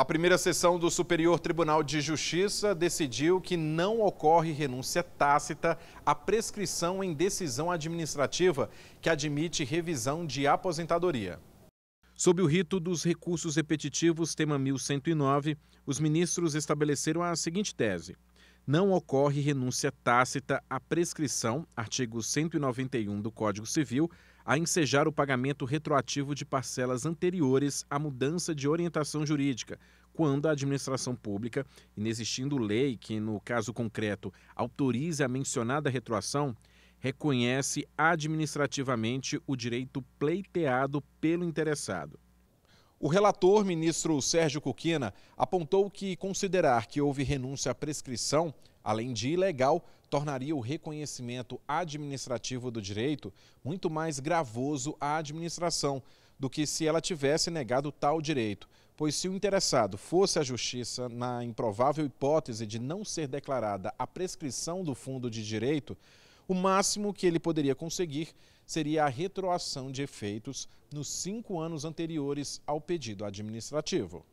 A primeira sessão do Superior Tribunal de Justiça decidiu que não ocorre renúncia tácita à prescrição em decisão administrativa que admite revisão de aposentadoria. Sob o rito dos recursos repetitivos, tema 1109, os ministros estabeleceram a seguinte tese: não ocorre renúncia tácita à prescrição, artigo 191 do Código Civil, a ensejar o pagamento retroativo de parcelas anteriores à mudança de orientação jurídica, quando a administração pública, inexistindo lei que, no caso concreto, autorize a mencionada retroação, reconhece administrativamente o direito pleiteado pelo interessado. O relator, ministro Sérgio Cuquina, apontou que considerar que houve renúncia à prescrição, além de ilegal, tornaria o reconhecimento administrativo do direito muito mais gravoso à administração do que se ela tivesse negado tal direito, pois se o interessado fosse à justiça na improvável hipótese de não ser declarada a prescrição do fundo de direito, o máximo que ele poderia conseguir seria a retroação de efeitos nos cinco anos anteriores ao pedido administrativo.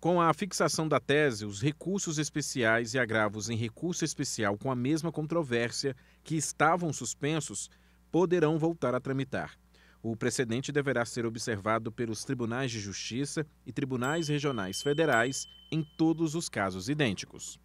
Com a fixação da tese, os recursos especiais e agravos em recurso especial com a mesma controvérsia que estavam suspensos poderão voltar a tramitar. O precedente deverá ser observado pelos tribunais de justiça e tribunais regionais federais em todos os casos idênticos.